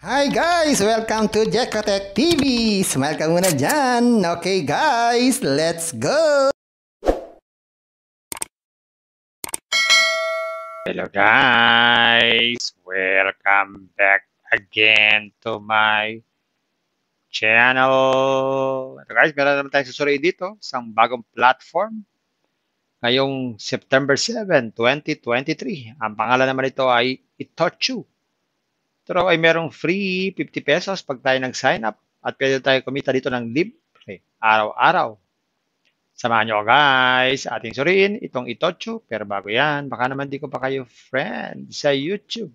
Hi guys! Welcome to Jekotech TV! Smile ka muna dyan! Okay guys, let's go! Hello guys! Welcome back again to my channel. Ito guys, meron naman tayong susuri dito, isang bagong platform. Ngayong September 7, 2023. Ang pangalan naman ito ay Itochu ito raw ay merong free 50 pesos pag tayo nag-sign up at pwede tayo kumita dito ng libre araw-araw. Samahan nyo guys, ating suriin itong itochu. Pero bago yan, baka naman di ko pa kayo friend sa YouTube.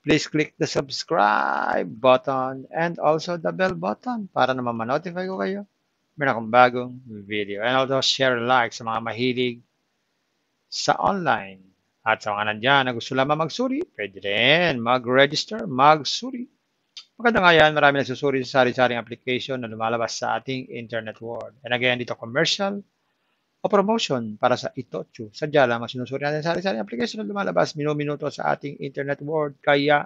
Please click the subscribe button and also the bell button para naman manotify ko kayo meron akong bagong video. And also share like sa mga mahilig sa online at sa mga nandyan na gusto lamang magsuri, pwede rin mag-register, magsuri. Maganda nga yan, marami nagsusuri sa sari-saring application na lumalabas sa ating internet world. And again, dito commercial o promotion para sa Itochu. Sadya lamang sinusuri natin sa sari-saring application na lumalabas minuto-minuto sa ating internet world. Kaya,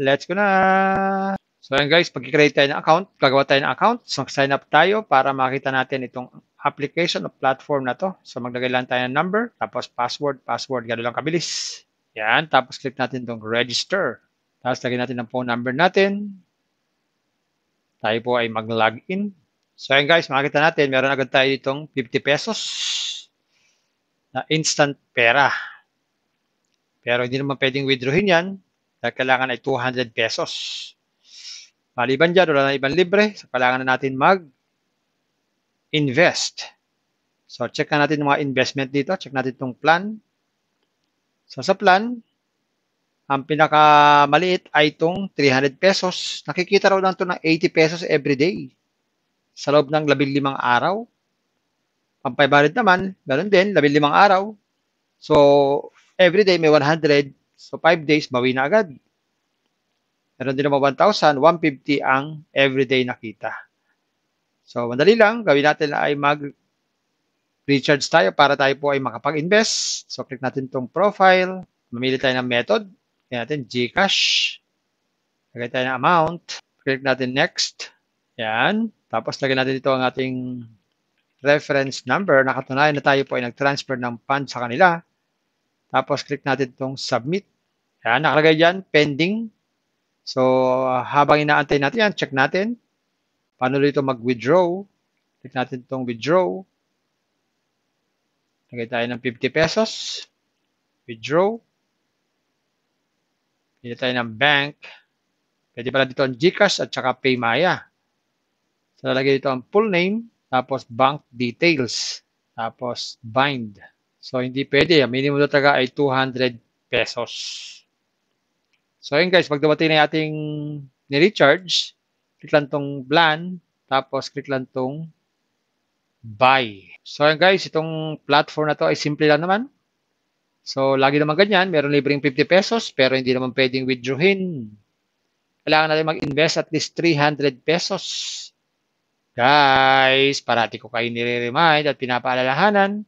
let's go na! So yan guys, pag-create tayo ng account, gagawa tayo ng account, so sign up tayo para makita natin itong application o platform na to. So maglagay lang tayo ng number, tapos password, password, gano'n lang kabilis. Yan, tapos click natin itong register. Tapos lagay natin ang phone number natin. Tayo po ay mag-login. So yan guys, makikita natin, meron agad tayo itong 50 pesos na instant pera. Pero hindi naman pwedeng withdrawin yan dahil kailangan ay 200 pesos. Maliban dyan, wala na ibang libre. So, kailangan na natin mag Invest. So, check natin mga investment dito. Check natin itong plan. So, sa plan, ang pinakamaliit ay itong 300 pesos. Nakikita raw lang ito ng 80 pesos every day sa loob ng 15 araw. Pang 500 naman, ganun din, 15 araw. So, every day may 100. So, 5 days, bawi na agad. Meron din naman 1,000, 150 ang everyday nakita. So, madali lang. Gawin natin ay mag-recharge tayo para tayo po ay makapag-invest. So, click natin tong profile. Mamili tayo ng method. Kaya natin Gcash. Lagay tayo ng amount. Click natin next. Yan. Tapos lagay natin dito ang ating reference number. Nakatunayan na tayo po ay nag-transfer ng funds sa kanila. Tapos click natin itong submit. Yan, nakalagay dyan, pending. So, habang inaantay natin yan, check natin. Paano dito mag-withdraw? Click natin itong withdraw. Lagay tayo ng 50 pesos. Withdraw. Pili tayo ng bank. Pwede pala dito ang Gcash at saka Paymaya. So, lalagay dito ang full name, tapos bank details, tapos bind. So, hindi pwede. Ang minimum na taga ay 200 pesos. So, yun guys, pag dumating na yung ating ni-recharge, Click lang tong plan, tapos click lang tong buy. So ayan guys, itong platform na to ay simple lang naman. So lagi naman ganyan, meron libreng 50 pesos pero hindi naman pwedeng withdrawin. Kailangan natin mag-invest at least 300 pesos. Guys, parati ko kayo nire-remind at pinapaalalahanan.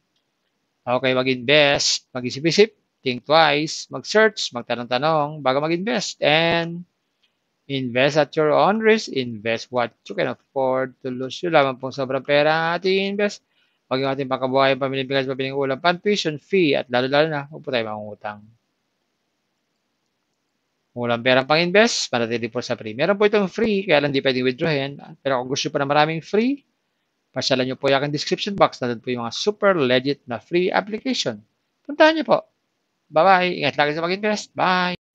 Okay, mag-invest, mag-isip-isip, think twice, mag-search, magtanong-tanong bago mag-invest. And Invest at your own risk. Invest what you can afford to lose. Yun lamang pong sobrang pera ang ating invest. Pag yung ating pakabuhay, pamiling bigas, pamiling ulam, pan, tuition, fee, at lalo-lalo na, huwag po tayo mangungutang. Walang perang pang-invest, manatili po sa free. Meron po itong free, kaya lang di pwedeng withdrawin. Pero kung gusto po na maraming free, pasyalan nyo po yung aking description box. Nandun po yung mga super legit na free application. Puntahan nyo po. Bye-bye. Ingat lagi sa mag-invest. Bye!